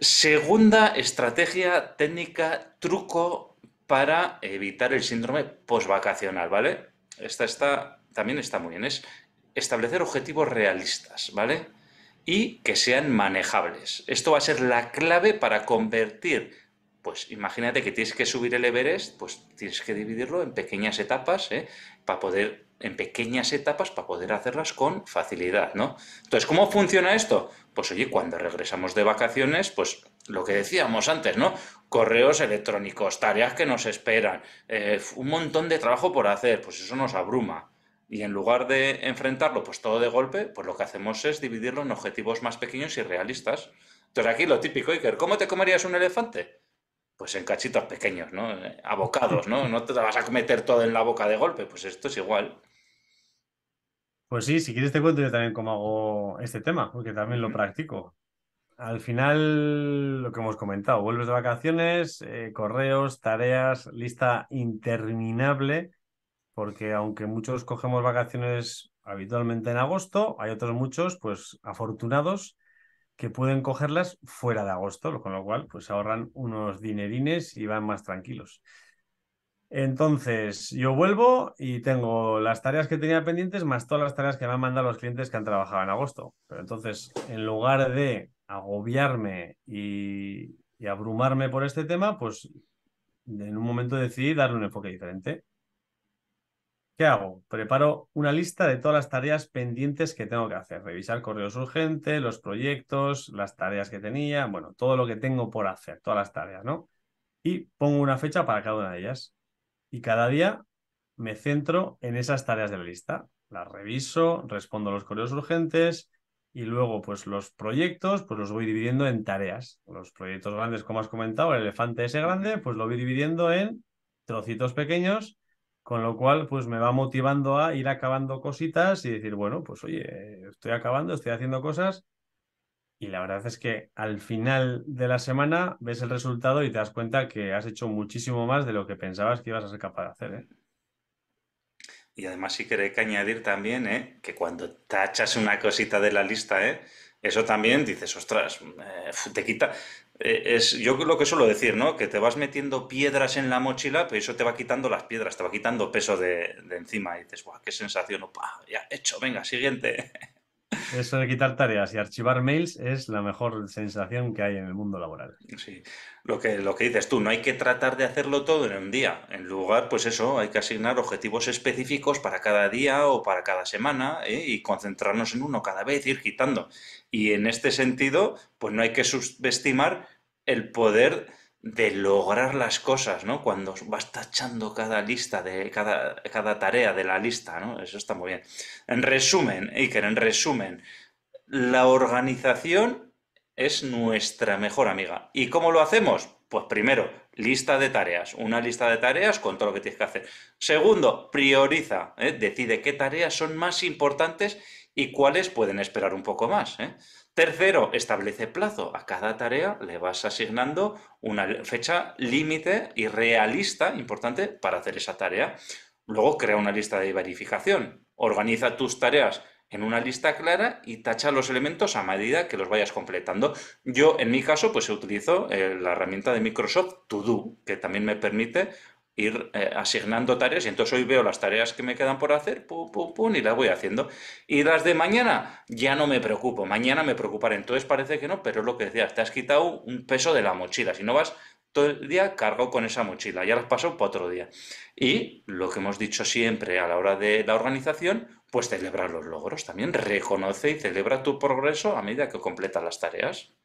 Segunda estrategia, técnica, truco para evitar el síndrome postvacacional, ¿vale? Esta está, también está muy bien, es establecer objetivos realistas, ¿vale? Y que sean manejables. Esto va a ser la clave para convertir, pues imagínate que tienes que subir el Everest, pues tienes que dividirlo en pequeñas etapas, ¿eh? Para poder en pequeñas etapas para poder hacerlas con facilidad, ¿no? Entonces, ¿cómo funciona esto? Pues oye, cuando regresamos de vacaciones, pues lo que decíamos antes, ¿no? Correos electrónicos, tareas que nos esperan, eh, un montón de trabajo por hacer, pues eso nos abruma. Y en lugar de enfrentarlo, pues todo de golpe, pues lo que hacemos es dividirlo en objetivos más pequeños y realistas. Entonces aquí lo típico, Iker, ¿cómo te comerías un elefante? pues en cachitos pequeños, ¿no? Eh, abocados, ¿no? No te vas a meter todo en la boca de golpe, pues esto es igual. Pues sí, si quieres te cuento yo también cómo hago este tema, porque también lo practico. Al final, lo que hemos comentado, vuelves de vacaciones, eh, correos, tareas, lista interminable, porque aunque muchos cogemos vacaciones habitualmente en agosto, hay otros muchos, pues afortunados, que pueden cogerlas fuera de agosto, con lo cual pues ahorran unos dinerines y van más tranquilos. Entonces, yo vuelvo y tengo las tareas que tenía pendientes más todas las tareas que me han mandado los clientes que han trabajado en agosto. Pero entonces, en lugar de agobiarme y, abrumarme por este tema, pues en un momento decidí darle un enfoque diferente. ¿Qué hago? Preparo una lista de todas las tareas pendientes que tengo que hacer. Revisar correos urgentes, los proyectos, las tareas que tenía, bueno, todo lo que tengo por hacer, todas las tareas, ¿no? Y pongo una fecha para cada una de ellas y cada día me centro en esas tareas de la lista. Las reviso, respondo a los correos urgentes y luego pues los proyectos pues los voy dividiendo en tareas. Los proyectos grandes, como has comentado, el elefante ese grande, pues lo voy dividiendo en trocitos pequeños, con lo cual pues me va motivando a ir acabando cositas y decir, bueno, pues oye, estoy acabando, estoy haciendo cosas y la verdad es que al final de la semana ves el resultado y te das cuenta que has hecho muchísimo más de lo que pensabas que ibas a ser capaz de hacer. ¿eh? Y además sí que hay que añadir también ¿eh? que cuando tachas una cosita de la lista, ¿eh? eso también dices, ostras, eh, te quita. Eh, es, yo lo que suelo decir, ¿no? Que te vas metiendo piedras en la mochila, pero eso te va quitando las piedras, te va quitando peso de, encima. Y dices, guau, qué sensación, opa, ya hecho, venga, siguiente. Eso de quitar tareas y archivar mails es la mejor sensación que hay en el mundo laboral. Sí, lo que, lo que dices tú, no hay que tratar de hacerlo todo en un día. En lugar, pues eso, hay que asignar objetivos específicos para cada día o para cada semana ¿eh? y concentrarnos en uno cada vez, ir quitando. Y en este sentido, pues no hay que subestimar el poder de lograr las cosas, ¿no? Cuando vas tachando cada lista, de cada, tarea de la lista, ¿no? Eso está muy bien. En resumen, Iker, en resumen, la organización es nuestra mejor amiga. ¿Y cómo lo hacemos? Pues primero, lista de tareas, una lista de tareas con todo lo que tienes que hacer. Segundo, prioriza, ¿eh? decide qué tareas son más importantes y cuáles pueden esperar un poco más. ¿eh? Tercero, establece plazo. A cada tarea le vas asignando una fecha límite y realista, importante, para hacer esa tarea. Luego crea una lista de verificación. Organiza tus tareas en una lista clara y tacha los elementos a medida que los vayas completando. Yo, en mi caso, pues utilizo eh, la herramienta de Microsoft To Do, que también me permite ir eh, asignando tareas y entonces hoy veo las tareas que me quedan por hacer, pum, pum, pum, y las voy haciendo. Y las de mañana ya no me preocupo, mañana me preocuparé, entonces parece que no, pero es lo que decía, te has quitado un peso de la mochila, si no vas todo el día cargo con esa mochila, ya las paso para otro día. Y lo que hemos dicho siempre a la hora de la organización, pues celebrar los logros también, reconoce y celebra tu progreso a medida que completas las tareas.